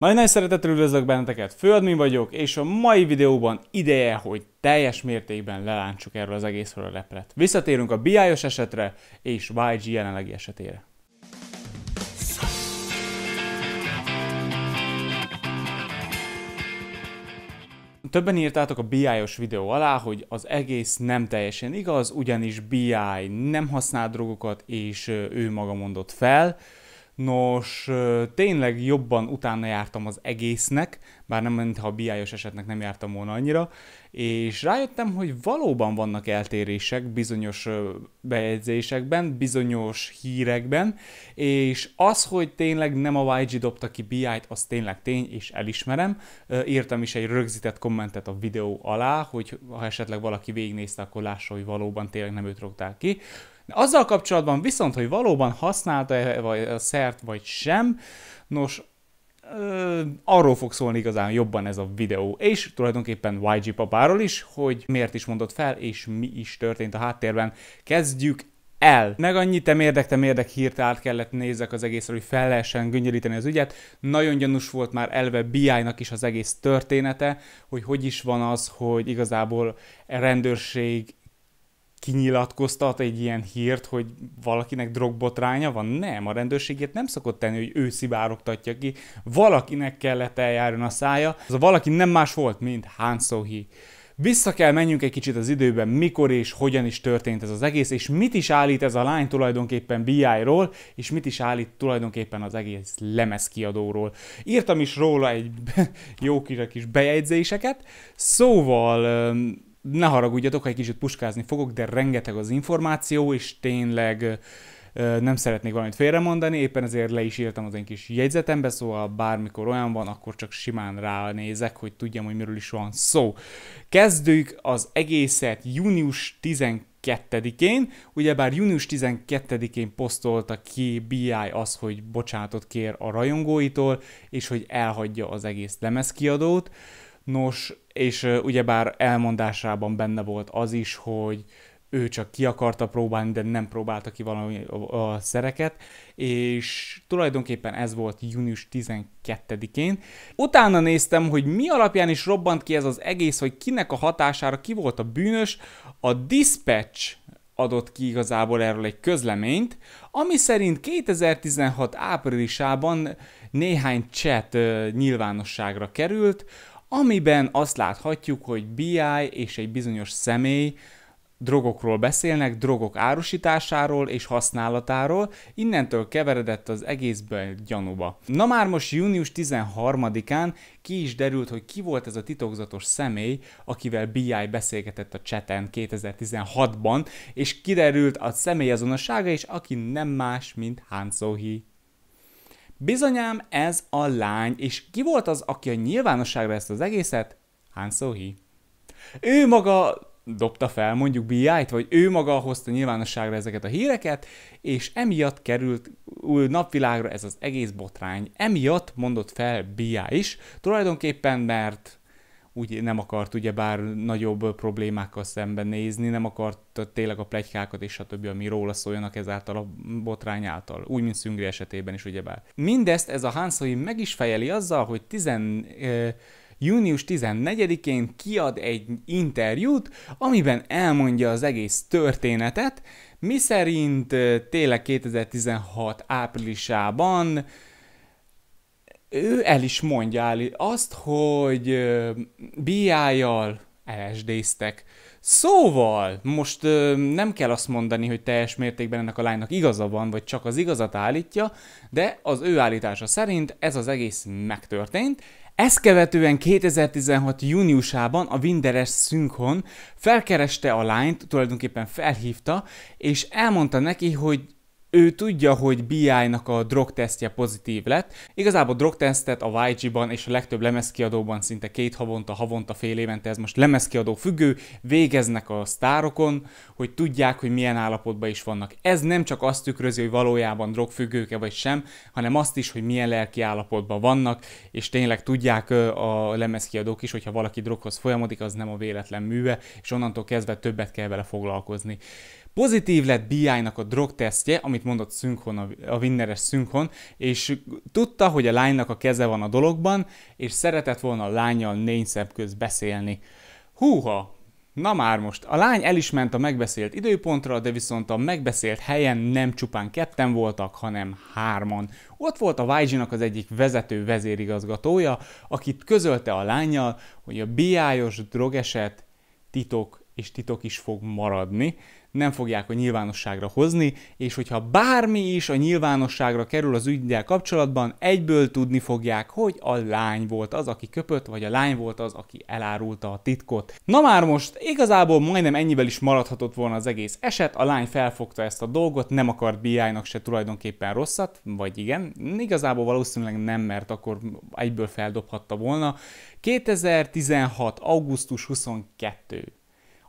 Nagyon nagy szeretettel üdvözlök benneteket, Földmin vagyok, és a mai videóban ideje, hogy teljes mértékben leláncsuk erről az egészről a repret. Visszatérünk a bi esetre és YG jelenlegi esetére. Többen írtátok a BI-os videó alá, hogy az egész nem teljesen igaz, ugyanis BI nem használ drogokat, és ő maga mondott fel, Nos, tényleg jobban utána jártam az egésznek, bár nem mintha a biájos esetnek nem jártam volna annyira, és rájöttem, hogy valóban vannak eltérések bizonyos bejegyzésekben, bizonyos hírekben, és az, hogy tényleg nem a YG dobta ki bi az tényleg tény, és elismerem. Írtam is egy rögzített kommentet a videó alá, hogy ha esetleg valaki végignézte, akkor lássa, hogy valóban tényleg nem őt rogták ki. Azzal kapcsolatban viszont, hogy valóban használta-e vagy a szert vagy sem, nos, ö, arról fog szólni igazán jobban ez a videó, és tulajdonképpen YG papáról is, hogy miért is mondott fel, és mi is történt a háttérben. Kezdjük el. Meg annyit te érdek, te érdek hírt át kellett nézzek az egészről, hogy fel lehessen az ügyet. Nagyon gyanús volt már elve BI-nak is az egész története, hogy hogy is van az, hogy igazából rendőrség kinyilatkoztat egy ilyen hírt, hogy valakinek drogbotránya van? Nem, a rendőrségét nem szokott tenni, hogy ő szivárogtatja ki. Valakinek kellett eljárjon a szája. Az a valaki nem más volt, mint Han Sohi. Vissza kell menjünk egy kicsit az időben, mikor és hogyan is történt ez az egész, és mit is állít ez a lány tulajdonképpen BI-ról, és mit is állít tulajdonképpen az egész lemezkiadóról. Írtam is róla egy jó kis bejegyzéseket, szóval ne haragudjatok, ha egy kicsit puskázni fogok, de rengeteg az információ, és tényleg nem szeretnék valamit félremondani, éppen ezért le is írtam az én kis jegyzetembe, szóval bármikor olyan van, akkor csak simán ránézek, hogy tudjam, hogy miről is van szó. Kezdjük az egészet június 12-én, ugyebár június 12-én posztolta ki BI az, hogy bocsánatot kér a rajongóitól, és hogy elhagyja az egész lemezkiadót. Nos, és ugyebár elmondásában benne volt az is, hogy ő csak ki akarta próbálni, de nem próbálta ki valami a szereket, és tulajdonképpen ez volt június 12-én. Utána néztem, hogy mi alapján is robbant ki ez az egész, hogy kinek a hatására ki volt a bűnös. A Dispatch adott ki igazából erről egy közleményt, ami szerint 2016 áprilisában néhány chat nyilvánosságra került, amiben azt láthatjuk, hogy BI és egy bizonyos személy drogokról beszélnek, drogok árusításáról és használatáról, innentől keveredett az egészbe gyanúba. Na már most június 13-án ki is derült, hogy ki volt ez a titokzatos személy, akivel BI beszélgetett a cseten 2016-ban, és kiderült a azonossága is, aki nem más, mint Han Sohee. Bizonyám ez a lány, és ki volt az, aki a nyilvánosságra ezt az egészet? Han Sohi. Ő maga dobta fel mondjuk BI-t, vagy ő maga hozta nyilvánosságra ezeket a híreket, és emiatt került új napvilágra ez az egész botrány. Emiatt mondott fel BI is, tulajdonképpen mert úgy nem akart ugye bár nagyobb problémákkal nézni, nem akart tényleg a plegykákat és a többi ami róla szóljanak ezáltal a botrány által, úgy, mint Szüngri esetében is bár. Mindezt ez a Hansoi meg is fejeli azzal, hogy 10 június 14-én kiad egy interjút, amiben elmondja az egész történetet, miszerint tényleg 2016 áprilisában ő el is mondja azt, hogy BI-jal LSD-ztek. Szóval, most ö, nem kell azt mondani, hogy teljes mértékben ennek a lánynak igaza van, vagy csak az igazat állítja, de az ő állítása szerint ez az egész megtörtént. Ezt követően 2016. júniusában a Winderes Synchron felkereste a lányt, tulajdonképpen felhívta, és elmondta neki, hogy ő tudja, hogy BI-nak a drogtesztje pozitív lett. Igazából drogtesztet a YG-ban és a legtöbb lemezkiadóban szinte két havonta, havonta, fél évente, ez most lemezkiadó függő, végeznek a sztárokon, hogy tudják, hogy milyen állapotban is vannak. Ez nem csak azt tükrözi, hogy valójában drogfüggők-e vagy sem, hanem azt is, hogy milyen lelki állapotban vannak, és tényleg tudják a lemezkiadók is, hogyha valaki droghoz folyamodik, az nem a véletlen műve, és onnantól kezdve többet kell vele foglalkozni. Pozitív lett BI-nak a drogtesztje, amit mondott Szünkhon, a winneres Szünkhon, és tudta, hogy a lánynak a keze van a dologban, és szeretett volna a lányjal négy szebb köz beszélni. Húha, Na már most, a lány el is ment a megbeszélt időpontra, de viszont a megbeszélt helyen nem csupán ketten voltak, hanem hárman. Ott volt a yg az egyik vezető vezérigazgatója, akit közölte a lányjal, hogy a biályos drogeset titok és titok is fog maradni, nem fogják a nyilvánosságra hozni, és hogyha bármi is a nyilvánosságra kerül az ügydel kapcsolatban, egyből tudni fogják, hogy a lány volt az, aki köpött, vagy a lány volt az, aki elárulta a titkot. Na már most, igazából majdnem ennyivel is maradhatott volna az egész eset, a lány felfogta ezt a dolgot, nem akart bi se tulajdonképpen rosszat, vagy igen, igazából valószínűleg nem, mert akkor egyből feldobhatta volna. 2016. augusztus 22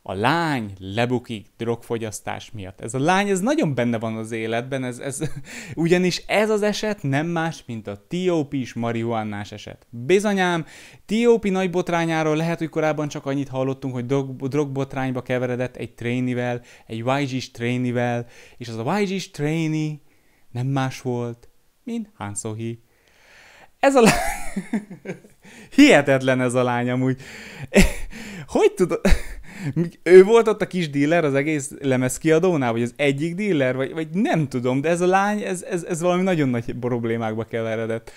a lány lebukik drogfogyasztás miatt. Ez a lány, ez nagyon benne van az életben, ez, ez, ugyanis ez az eset nem más, mint a T.O.P is marihuánás eset. Bizonyám, T.O.P nagy botrányáról lehet, hogy korábban csak annyit hallottunk, hogy drog, drogbotrányba keveredett egy trénivel, egy YG-s trénivel, és az a YG-s tréni nem más volt, mint Han Sohi. Ez a lány... Hihetetlen ez a lány amúgy. hogy tudod ő volt ott a kis dealer az egész lemez kiadónál, vagy az egyik dealer, vagy, vagy nem tudom, de ez a lány, ez, ez, ez valami nagyon nagy problémákba keveredett.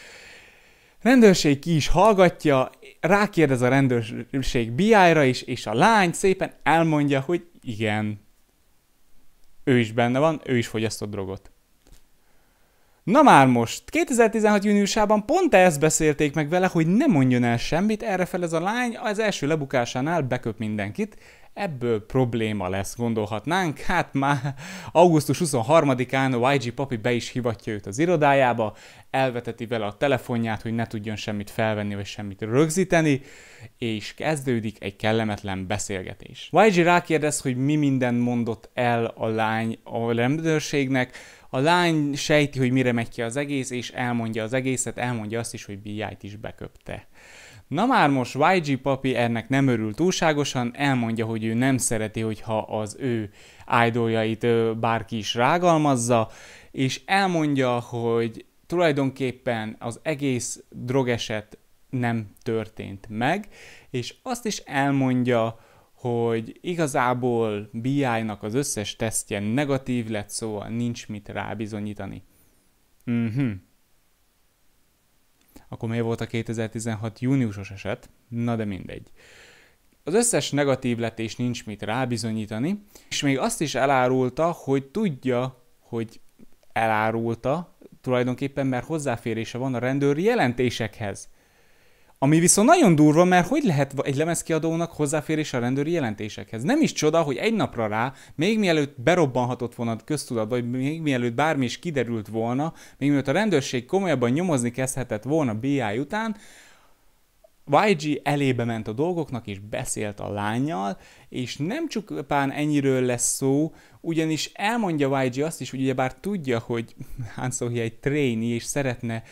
Rendőrség ki is hallgatja, rákérdez a rendőrség biájra is, és a lány szépen elmondja, hogy igen, ő is benne van, ő is fogyasztott drogot. Na már most, 2016 júniusában pont ezt beszélték meg vele, hogy ne mondjon el semmit, fel ez a lány az első lebukásánál beköp mindenkit, ebből probléma lesz, gondolhatnánk. Hát már augusztus 23-án YG papi be is hivatja őt az irodájába, elveteti vele a telefonját, hogy ne tudjon semmit felvenni vagy semmit rögzíteni, és kezdődik egy kellemetlen beszélgetés. YG rákérdez, hogy mi minden mondott el a lány a rendőrségnek, a lány sejti, hogy mire megy ki az egész, és elmondja az egészet, elmondja azt is, hogy bi is beköpte. Na már most YG Papi ennek nem örül túlságosan, elmondja, hogy ő nem szereti, hogyha az ő idoljait bárki is rágalmazza, és elmondja, hogy tulajdonképpen az egész drogeset nem történt meg, és azt is elmondja, hogy igazából BI-nak az összes tesztje negatív lett, szóval nincs mit rábizonyítani. Mhm. Mm akkor miért volt a 2016 júniusos eset? Na de mindegy. Az összes negatív és nincs mit rábizonyítani, és még azt is elárulta, hogy tudja, hogy elárulta, tulajdonképpen, mert hozzáférése van a rendőri jelentésekhez. Ami viszont nagyon durva, mert hogy lehet egy lemezkiadónak hozzáférés a rendőri jelentésekhez? Nem is csoda, hogy egy napra rá, még mielőtt berobbanhatott volna a köztudat, vagy még mielőtt bármi is kiderült volna, még mielőtt a rendőrség komolyabban nyomozni kezdhetett volna BI után, YG elébe ment a dolgoknak, és beszélt a lányjal, és nem csupán ennyiről lesz szó, ugyanis elmondja YG azt is, hogy ugyebár tudja, hogy Han Sohye egy tréni, és szeretne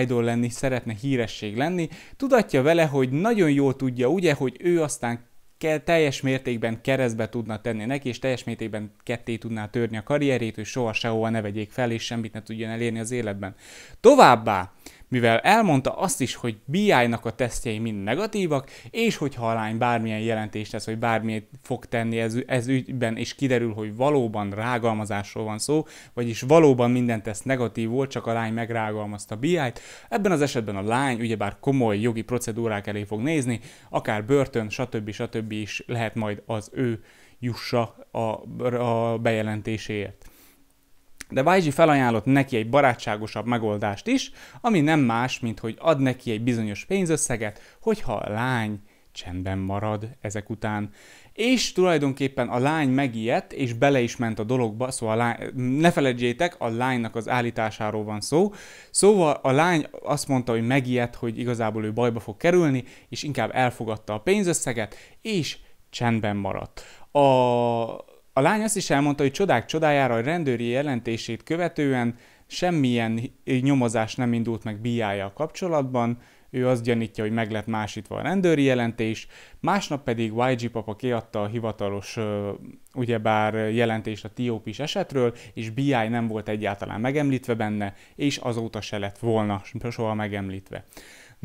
idol lenni, szeretne híresség lenni, tudatja vele, hogy nagyon jól tudja, ugye, hogy ő aztán kell, teljes mértékben keresztbe tudna tenni neki, és teljes mértékben ketté tudná törni a karrierét, hogy soha sehova ne vegyék fel, és semmit ne tudjon elérni az életben. Továbbá, mivel elmondta azt is, hogy BI-nak a tesztjei mind negatívak, és hogyha a lány bármilyen jelentést tesz, hogy bármilyen fog tenni ez, ez ügyben, és kiderül, hogy valóban rágalmazásról van szó, vagyis valóban minden teszt negatív volt, csak a lány megrágalmazta BI-t, ebben az esetben a lány ugyebár komoly jogi procedúrák elé fog nézni, akár börtön, stb. stb. is lehet majd az ő jussa a, a bejelentéséért. De YG felajánlott neki egy barátságosabb megoldást is, ami nem más, mint hogy ad neki egy bizonyos pénzösszeget, hogyha a lány csendben marad ezek után. És tulajdonképpen a lány megijedt, és bele is ment a dologba, szóval a lány, ne felejtsétek, a lánynak az állításáról van szó. Szóval a lány azt mondta, hogy megijedt, hogy igazából ő bajba fog kerülni, és inkább elfogadta a pénzösszeget, és csendben maradt. A a lány azt is elmondta, hogy csodák csodájára a rendőri jelentését követően semmilyen nyomozás nem indult meg biája a kapcsolatban, ő azt gyanítja, hogy meg lett másítva a rendőri jelentés, másnap pedig YG papa kiadta a hivatalos, ugyebár jelentés a tiópis esetről, és BI nem volt egyáltalán megemlítve benne, és azóta se lett volna soha megemlítve.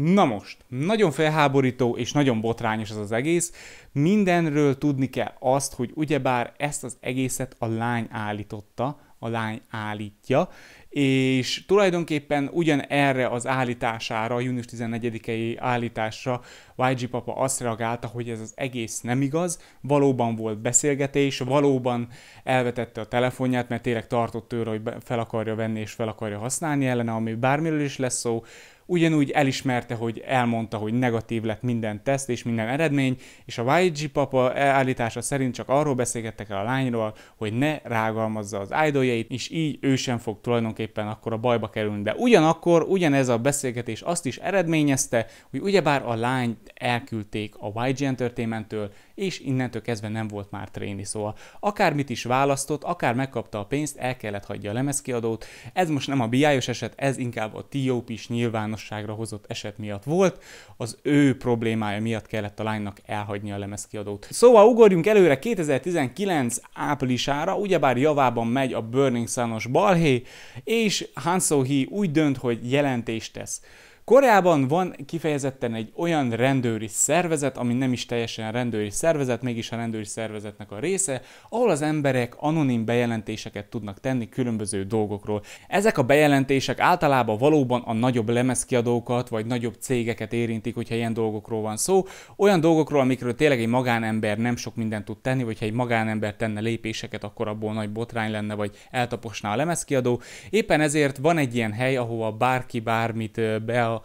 Na most, nagyon felháborító és nagyon botrányos ez az egész. Mindenről tudni kell azt, hogy ugyebár ezt az egészet a lány állította, a lány állítja, és tulajdonképpen ugyan erre az állítására, a június 14-i állításra YG papa azt reagálta, hogy ez az egész nem igaz, valóban volt beszélgetés, valóban elvetette a telefonját, mert tényleg tartott tőle, hogy fel akarja venni és fel akarja használni ellene, ami bármiről is lesz szó, ugyanúgy elismerte, hogy elmondta, hogy negatív lett minden teszt és minden eredmény, és a YG papa állítása szerint csak arról beszélgettek el a lányról, hogy ne rágalmazza az idoljait, és így ő sem fog tulajdonképpen akkor a bajba kerülni. De ugyanakkor ugyanez a beszélgetés azt is eredményezte, hogy ugyebár a lányt elküldték a YG Entertainment-től, és innentől kezdve nem volt már tréni, szóval akármit is választott, akár megkapta a pénzt, el kellett hagyja a lemezkiadót. Ez most nem a bi eset, ez inkább a TOP is nyilvánosságra hozott eset miatt volt, az ő problémája miatt kellett a lánynak elhagyni a lemezkiadót. Szóval ugorjunk előre 2019 áprilisára, ugyebár javában megy a Burning Sun-os balhé, és Hanso hi úgy dönt, hogy jelentést tesz. Koreában van kifejezetten egy olyan rendőri szervezet, ami nem is teljesen rendőri szervezet, mégis a rendőri szervezetnek a része, ahol az emberek anonim bejelentéseket tudnak tenni különböző dolgokról. Ezek a bejelentések általában valóban a nagyobb lemezkiadókat vagy nagyobb cégeket érintik, hogyha ilyen dolgokról van szó. Olyan dolgokról, amikről tényleg egy magánember nem sok mindent tud tenni, vagy ha egy magánember tenne lépéseket, akkor abból nagy botrány lenne, vagy eltaposná a lemezkiadó. Éppen ezért van egy ilyen hely, ahova bárki bármit be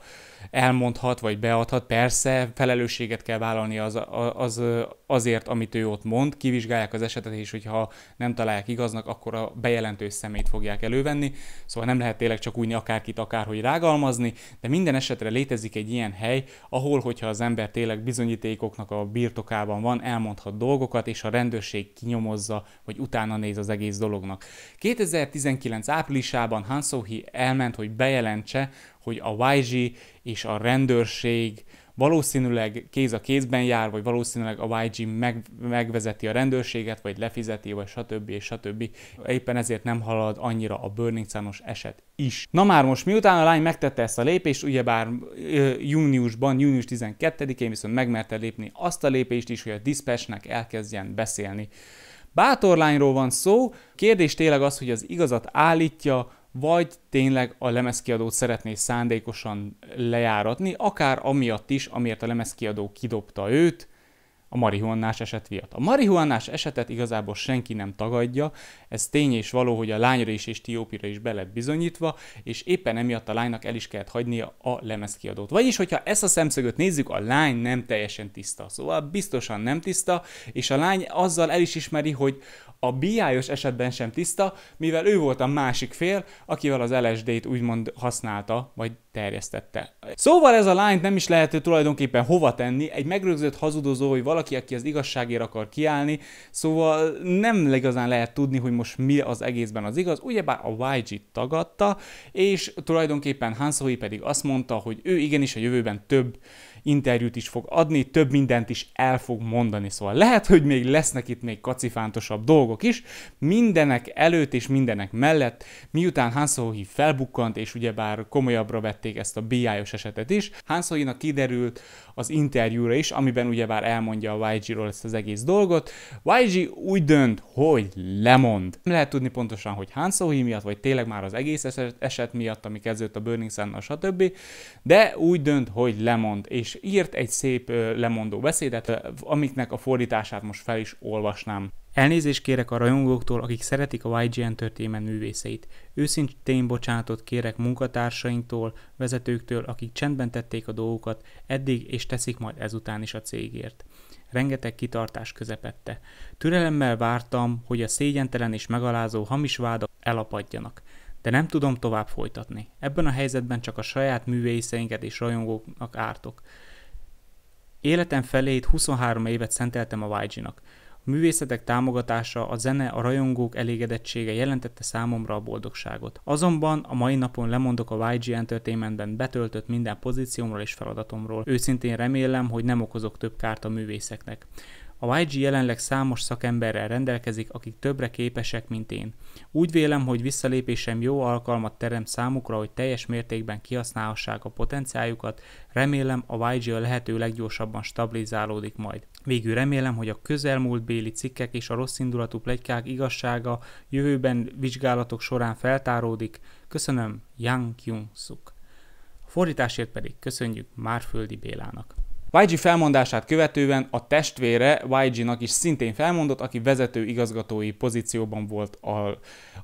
elmondhat, vagy beadhat. Persze, felelősséget kell vállalni az, az, azért, amit ő ott mond. Kivizsgálják az esetet, és hogyha nem találják igaznak, akkor a bejelentő szemét fogják elővenni. Szóval nem lehet tényleg csak úgyni akárkit, akárhogy rágalmazni, de minden esetre létezik egy ilyen hely, ahol, hogyha az ember tényleg bizonyítékoknak a birtokában van, elmondhat dolgokat, és a rendőrség kinyomozza, vagy utána néz az egész dolognak. 2019 áprilisában Hansohi elment, hogy bejelentse, hogy a YG és a rendőrség valószínűleg kéz a kézben jár, vagy valószínűleg a YG meg, megvezeti a rendőrséget, vagy lefizeti, vagy stb. és stb. Éppen ezért nem halad annyira a Burning sun eset is. Na már most miután a lány megtette ezt a lépést, ugyebár júniusban, június 12-én viszont megmerte lépni azt a lépést is, hogy a dispatchnek elkezdjen beszélni. Bátor lányról van szó, kérdés tényleg az, hogy az igazat állítja, vagy tényleg a lemezkiadót szeretné szándékosan lejáratni, akár amiatt is, amiért a lemezkiadó kidobta őt, a marihuannás eset miatt. A marihuannás esetet igazából senki nem tagadja, ez tény és való, hogy a lányra is és Tiópira is belett bizonyítva, és éppen emiatt a lánynak el is kellett hagynia a lemezkiadót. Vagyis, hogyha ezt a szemszögöt nézzük, a lány nem teljesen tiszta, szóval biztosan nem tiszta, és a lány azzal el is ismeri, hogy a biájos esetben sem tiszta, mivel ő volt a másik fél, akivel az LSD-t úgymond használta, vagy terjesztette. Szóval ez a lányt nem is lehető tulajdonképpen hova tenni, egy megrögzött hazudozó, hogy valaki, aki az igazságért akar kiállni, szóval nem igazán lehet tudni, hogy most mi az egészben az igaz, ugyebár a YG tagadta, és tulajdonképpen Hansohi pedig azt mondta, hogy ő igenis a jövőben több interjút is fog adni, több mindent is el fog mondani. Szóval lehet, hogy még lesznek itt még kacifántosabb dolgok is, mindenek előtt és mindenek mellett, miután Hansohi felbukkant, és ugyebár komolyabbra vett vették ezt a BI-os esetet is. Hanszolinak kiderült az interjúra is, amiben ugyebár elmondja a YG-ról ezt az egész dolgot. YG úgy dönt, hogy lemond. Nem lehet tudni pontosan, hogy Hanszoli miatt, vagy tényleg már az egész eset, eset miatt, ami kezdődött a Burning Sun-nal, stb. De úgy dönt, hogy lemond, és írt egy szép lemondó beszédet, amiknek a fordítását most fel is olvasnám. Elnézést kérek a rajongóktól, akik szeretik a YG Entertainment művészeit. Őszintén bocsánatot kérek munkatársainktól, vezetőktől, akik csendben tették a dolgokat eddig és teszik majd ezután is a cégért. Rengeteg kitartás közepette. Türelemmel vártam, hogy a szégyentelen és megalázó hamis vádak elapadjanak de nem tudom tovább folytatni. Ebben a helyzetben csak a saját művészeinket és rajongóknak ártok. Életem felét 23 évet szenteltem a YG-nak művészetek támogatása, a zene, a rajongók elégedettsége jelentette számomra a boldogságot. Azonban a mai napon lemondok a YG Entertainmentben betöltött minden pozíciómról és feladatomról. Őszintén remélem, hogy nem okozok több kárt a művészeknek. A YG jelenleg számos szakemberrel rendelkezik, akik többre képesek, mint én. Úgy vélem, hogy visszalépésem jó alkalmat teremt számukra, hogy teljes mértékben kihasználhassák a potenciáljukat, remélem a YG a lehető leggyorsabban stabilizálódik majd. Végül remélem, hogy a béli cikkek és a rosszindulatú plegykák igazsága jövőben vizsgálatok során feltáródik. Köszönöm, Yang Kyung-suk. A fordításért pedig köszönjük Márföldi Bélának. YG felmondását követően a testvére YG-nak is szintén felmondott, aki vezető igazgatói pozícióban volt a,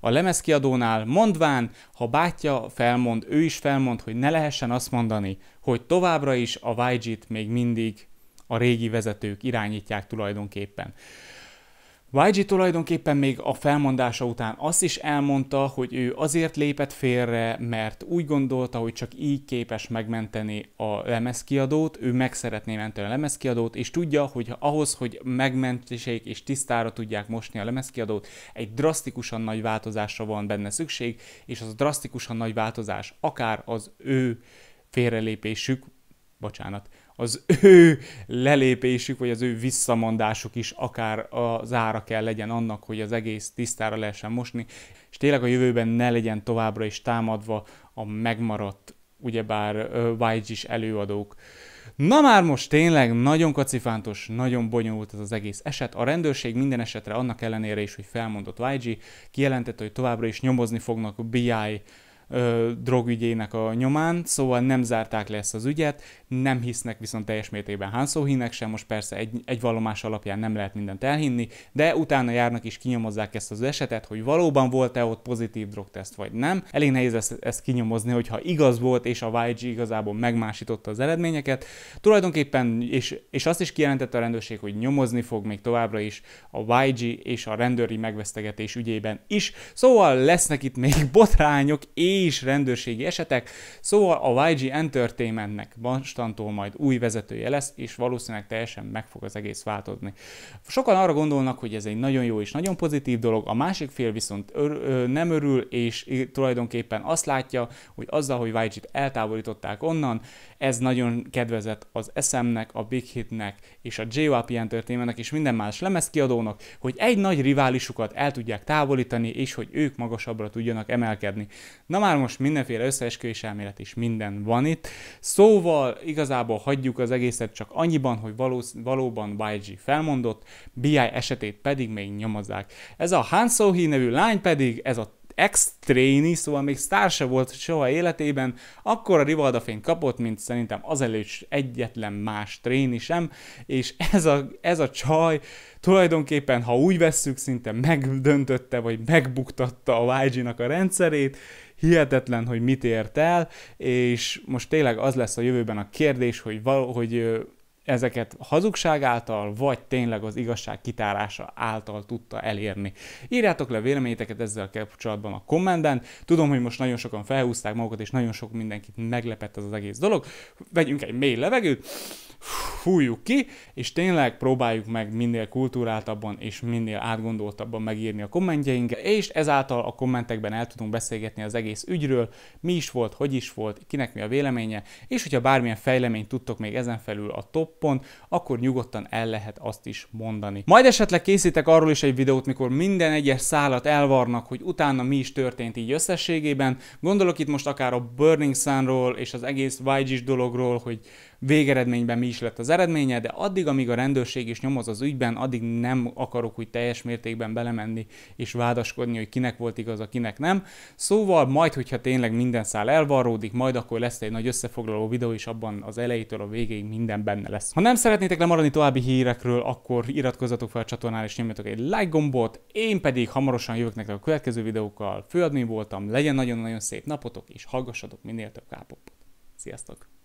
a lemezkiadónál, mondván, ha bátyja felmond, ő is felmond, hogy ne lehessen azt mondani, hogy továbbra is a YG-t még mindig a régi vezetők irányítják tulajdonképpen. YG tulajdonképpen még a felmondása után azt is elmondta, hogy ő azért lépett félre, mert úgy gondolta, hogy csak így képes megmenteni a lemezkiadót, ő meg szeretné menteni a lemezkiadót, és tudja, hogy ahhoz, hogy megmentsék és tisztára tudják mosni a lemezkiadót, egy drasztikusan nagy változásra van benne szükség, és az a drasztikusan nagy változás akár az ő félrelépésük, bocsánat, az ő lelépésük, vagy az ő visszamondásuk is akár az ára kell legyen annak, hogy az egész tisztára lehessen mosni, és tényleg a jövőben ne legyen továbbra is támadva a megmaradt, ugyebár yg is előadók. Na már most tényleg nagyon kacifántos, nagyon bonyolult ez az egész eset. A rendőrség minden esetre annak ellenére is, hogy felmondott YG, kijelentette, hogy továbbra is nyomozni fognak BI ö, drogügyének a nyomán, szóval nem zárták le ezt az ügyet, nem hisznek viszont teljes mértékben Han Sohinek sem, most persze egy, egy vallomás alapján nem lehet mindent elhinni, de utána járnak és kinyomozzák ezt az esetet, hogy valóban volt-e ott pozitív drogteszt vagy nem. Elég nehéz ezt, ezt kinyomozni, hogyha igaz volt, és a YG igazából megmásította az eredményeket. Tulajdonképpen, és, és azt is kijelentette a rendőrség, hogy nyomozni fog még továbbra is a YG és a rendőri megvesztegetés ügyében is. Szóval lesznek itt még botrányok, és és rendőrségi esetek, szóval a YG Entertainmentnek mostantól majd új vezetője lesz, és valószínűleg teljesen meg fog az egész változni. Sokan arra gondolnak, hogy ez egy nagyon jó és nagyon pozitív dolog, a másik fél viszont ör- ö- nem örül, és tulajdonképpen azt látja, hogy azzal, hogy YG-t eltávolították onnan, ez nagyon kedvezett az SM-nek, a Big Hitnek és a JYP Entertainmentnek és minden más lemezkiadónak, hogy egy nagy riválisukat el tudják távolítani, és hogy ők magasabbra tudjanak emelkedni. Na már már most mindenféle összeesküvés elmélet is minden van itt. Szóval igazából hagyjuk az egészet csak annyiban, hogy valósz, valóban YG felmondott, BI esetét pedig még nyomozzák. Ez a Han Sohi nevű lány pedig, ez a ex-tréni, szóval még sztár se volt soha életében, akkor a rivaldafényt kapott, mint szerintem azelőtt egyetlen más tréni sem, és ez a, ez a csaj tulajdonképpen, ha úgy vesszük, szinte megdöntötte, vagy megbuktatta a YG-nak a rendszerét, hihetetlen, hogy mit ért el, és most tényleg az lesz a jövőben a kérdés, hogy, való, hogy ezeket hazugság által, vagy tényleg az igazság kitárása által tudta elérni. Írjátok le véleményeteket ezzel kapcsolatban a kommentben. Tudom, hogy most nagyon sokan felhúzták magukat, és nagyon sok mindenkit meglepett ez az egész dolog. Vegyünk egy mély levegőt, fújjuk ki, és tényleg próbáljuk meg minél kultúráltabban és minél átgondoltabban megírni a kommentjeinket, és ezáltal a kommentekben el tudunk beszélgetni az egész ügyről, mi is volt, hogy is volt, kinek mi a véleménye, és hogyha bármilyen fejleményt tudtok még ezen felül a top pont, akkor nyugodtan el lehet azt is mondani. Majd esetleg készítek arról is egy videót, mikor minden egyes szálat elvarnak, hogy utána mi is történt így összességében. Gondolok itt most akár a Burning Sunról és az egész YG-s dologról, hogy Végeredményben mi is lett az eredménye, de addig, amíg a rendőrség is nyomoz az ügyben, addig nem akarok úgy teljes mértékben belemenni és vádaskodni, hogy kinek volt igaz, akinek nem. Szóval majd, hogyha tényleg minden szál elvarródik, majd akkor lesz egy nagy összefoglaló videó, és abban az elejétől a végéig minden benne lesz. Ha nem szeretnétek lemaradni további hírekről, akkor iratkozzatok fel a csatornára és nyomjatok egy like gombot, én pedig hamarosan jövök nektek a következő videókkal. Főadmin voltam, legyen nagyon-nagyon szép napotok, és hallgassatok minél több kápopot. Sziasztok!